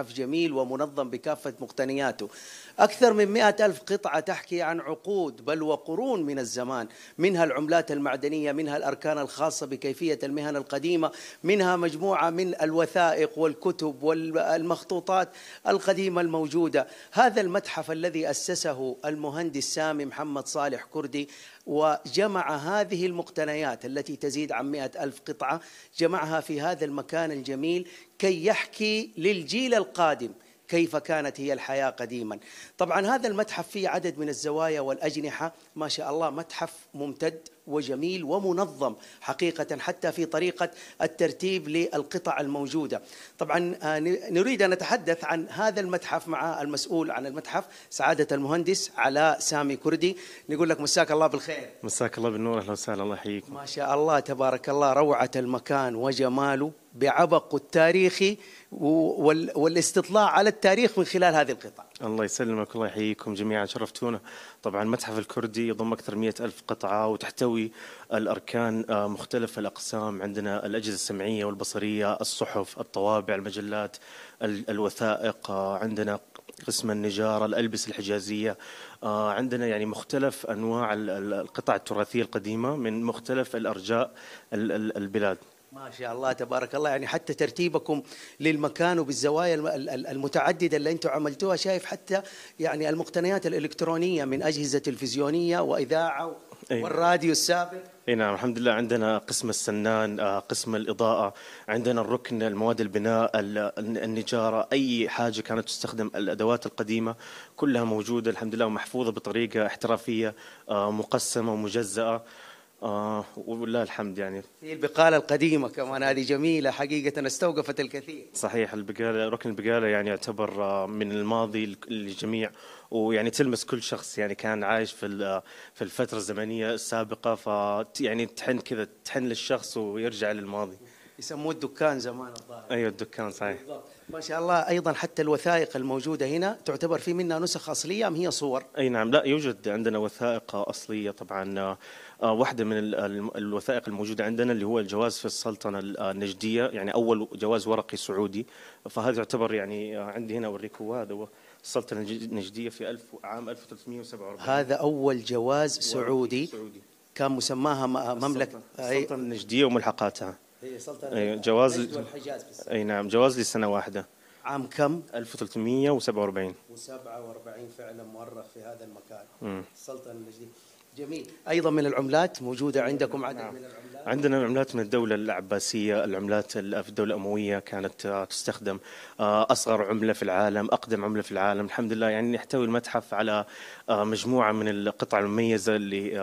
متحف جميل ومنظم بكافة مقتنياته أكثر من مئة ألف قطعة تحكي عن عقود بل وقرون من الزمان منها العملات المعدنية منها الأركان الخاصة بكيفية المهن القديمة منها مجموعة من الوثائق والكتب والمخطوطات القديمة الموجودة هذا المتحف الذي أسسه المهندس سامي محمد صالح كردي وجمع هذه المقتنيات التي تزيد عن مئة ألف قطعة جمعها في هذا المكان الجميل كي يحكي للجيل القادم كيف كانت هي الحياة قديما طبعا هذا المتحف فيه عدد من الزوايا والأجنحة ما شاء الله متحف ممتد وجميل ومنظم حقيقة حتى في طريقة الترتيب للقطع الموجودة طبعا آه، نريد أن نتحدث عن هذا المتحف مع المسؤول عن المتحف سعادة المهندس علاء سامي كردي نقول لك مساك الله بالخير مساك الله بالنور أهلا وسهلا الله يحييكم ما شاء الله تبارك الله روعة المكان وجماله بعبق التاريخ والاستطلاع على التاريخ من خلال هذه القطع الله يسلمك الله يحييكم جميعا شرفتونا طبعا المتحف الكردي يضم أكثر مئة ألف قطعة وتحتوي الأركان آه، مختلف الأقسام عندنا الأجهزة السمعية والبصرية الصحف الطوابع المجلات الوثائق آه، عندنا قسم النجارة الألبسة الحجازية آه، عندنا يعني مختلف أنواع القطع التراثية القديمة من مختلف الأرجاء البلاد ما شاء الله تبارك الله يعني حتى ترتيبكم للمكان وبالزوايا المتعدده اللي انتم عملتوها شايف حتى يعني المقتنيات الالكترونيه من اجهزه تلفزيونيه واذاعه أيوة. والراديو السابق اي نعم الحمد لله عندنا قسم السنان آه، قسم الاضاءه عندنا الركن المواد البناء النجاره اي حاجه كانت تستخدم الادوات القديمه كلها موجوده الحمد لله ومحفوظه بطريقه احترافيه آه، مقسمه ومجزاه آه ولله الحمد يعني هي البقالة القديمة كمان هذه جميلة حقيقة استوقفت الكثير صحيح البقالة ركن البقالة يعني يعتبر آه، من الماضي للجميع ويعني تلمس كل شخص يعني كان عايش في آه، في الفترة الزمنية السابقة ف يعني تحن كذا تحن للشخص ويرجع للماضي يسموه الدكان زمان الظاهر ايوه الدكان صحيح بالضبط. ما شاء الله ايضا حتى الوثائق الموجوده هنا تعتبر في منها نسخ اصليه ام هي صور؟ اي نعم لا يوجد عندنا وثائق اصليه طبعا آه، آه، واحده من آه، الوثائق الموجوده عندنا اللي هو الجواز في السلطنه النجديه يعني اول جواز ورقي سعودي فهذا يعتبر يعني عندي هنا اوريك هو هذا هو السلطنه النجديه في ألف عام 1347 هذا اول جواز سعودي, سعودي. كان مسماها مملكه السلطنه النجديه وملحقاتها هي سلطنه أيوة جواز نجد اي نعم جواز لسنه واحده عام كم 1347 و47 فعلا مؤرخ في هذا المكان مم. السلطنه النجديه جميل ايضا من العملات موجوده نعم. عندكم عدد نعم. من العملات عندنا العملات من الدوله العباسيه العملات في الدوله الامويه كانت آه، تستخدم آه، اصغر عمله في العالم اقدم عمله في العالم الحمد لله يعني يحتوي المتحف على آه، مجموعه من القطع المميزه اللي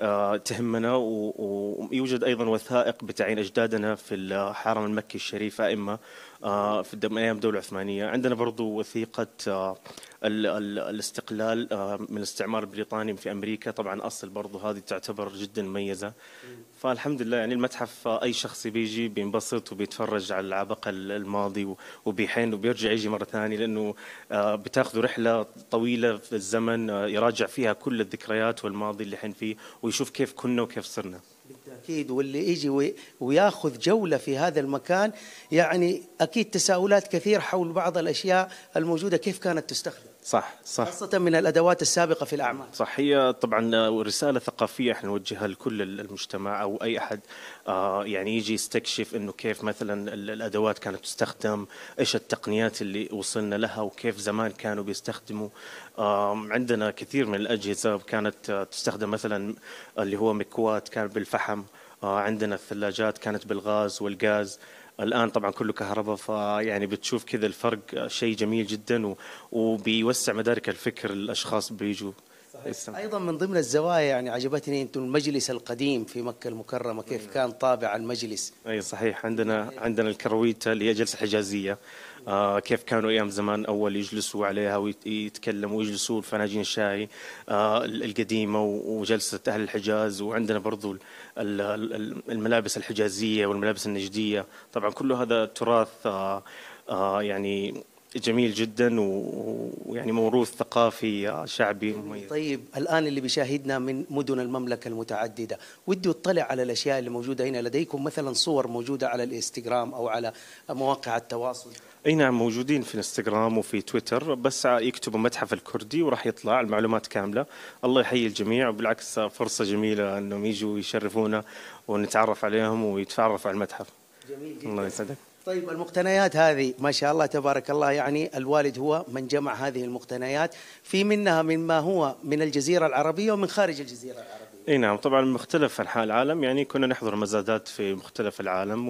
آه، تهمنا ويوجد ايضا وثائق بتعيين اجدادنا في الحرم المكي الشريف ائمه آه، في ايام الدوله العثمانيه، عندنا برضو وثيقه آه، الاستقلال من الاستعمار البريطاني في امريكا، طبعا اصل برضو هذه تعتبر جدا مميزه فالحمد لله يعني المتحف اي شخص بيجي بينبسط وبيتفرج على العبق الماضي وبيحن وبيرجع يجي مره ثانيه لانه آه، بتاخذ رحله طويله في الزمن آه، يراجع فيها كل الذكريات والماضي اللي حن فيه ويشوف كيف كنا وكيف صرنا بالتاكيد واللي يجي وياخذ جوله في هذا المكان يعني اكيد تساؤلات كثير حول بعض الاشياء الموجوده كيف كانت تستخدم صح صح خاصة من الأدوات السابقة في الأعمال صح هي طبعا رسالة ثقافية احنا نوجهها لكل المجتمع أو أي أحد آه يعني يجي يستكشف أنه كيف مثلا الأدوات كانت تستخدم إيش التقنيات اللي وصلنا لها وكيف زمان كانوا بيستخدموا آه عندنا كثير من الأجهزة كانت تستخدم مثلا اللي هو مكوات كان بالفحم آه عندنا الثلاجات كانت بالغاز والغاز الان طبعا كله كهرباء فيعني بتشوف كذا الفرق شيء جميل جدا وبيوسع مدارك الفكر للاشخاص بيجوا ايضا من ضمن الزوايا يعني عجبتني انتم المجلس القديم في مكه المكرمه كيف أيوة. كان طابع المجلس اي أيوة، صحيح عندنا عندنا الكرويته اللي هي جلسه حجازيه آه كيف كانوا ايام زمان اول يجلسوا عليها ويتكلموا ويجلسوا الفناجين الشاي آه القديمه وجلسه اهل الحجاز وعندنا برضو الملابس الحجازيه والملابس النجديه طبعا كل هذا تراث آه, آه، يعني جميل جدا ويعني موروث ثقافي شعبي مميز طيب الآن اللي بيشاهدنا من مدن المملكة المتعددة وده يطلع على الأشياء اللي موجودة هنا لديكم مثلا صور موجودة على الإنستغرام أو على مواقع التواصل اي نعم موجودين في انستغرام وفي تويتر بس يكتبوا متحف الكردي وراح يطلع المعلومات كامله الله يحيي الجميع وبالعكس فرصه جميله انهم يجوا يشرفونا ونتعرف عليهم ويتعرف على المتحف جميل جدا الله يسعدك طيب المقتنيات هذه ما شاء الله تبارك الله يعني الوالد هو من جمع هذه المقتنيات في منها مما هو من الجزيرة العربية ومن خارج الجزيرة العربية اي نعم طبعا مختلف انحاء العالم يعني كنا نحضر مزادات في مختلف العالم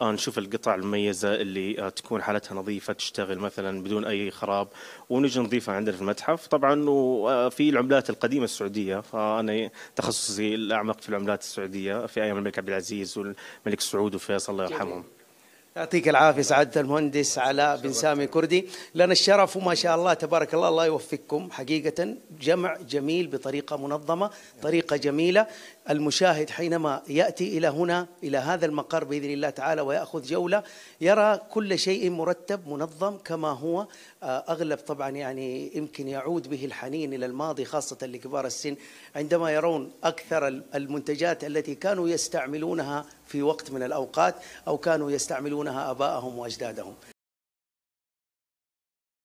ونشوف القطع المميزه اللي آه، تكون حالتها نظيفه تشتغل مثلا بدون اي خراب ونجي نضيفها عندنا في المتحف طبعا وفي العملات القديمه السعوديه فانا تخصصي الاعمق في العملات السعوديه في ايام الملك عبد العزيز والملك سعود وفيصل الله يرحمهم يعطيك العافية سعادة المهندس علاء بن سامي كردي لنا الشرف وما شاء الله تبارك الله الله يوفقكم حقيقة جمع جميل بطريقة منظمة طريقة جميلة المشاهد حينما يأتي إلى هنا إلى هذا المقر بإذن الله تعالى ويأخذ جولة يرى كل شيء مرتب منظم كما هو آه، أغلب طبعا يعني يمكن يعود به الحنين إلى الماضي خاصة لكبار السن عندما يرون أكثر المنتجات التي كانوا يستعملونها في وقت من الأوقات أو كانوا يستعملونها أباءهم وأجدادهم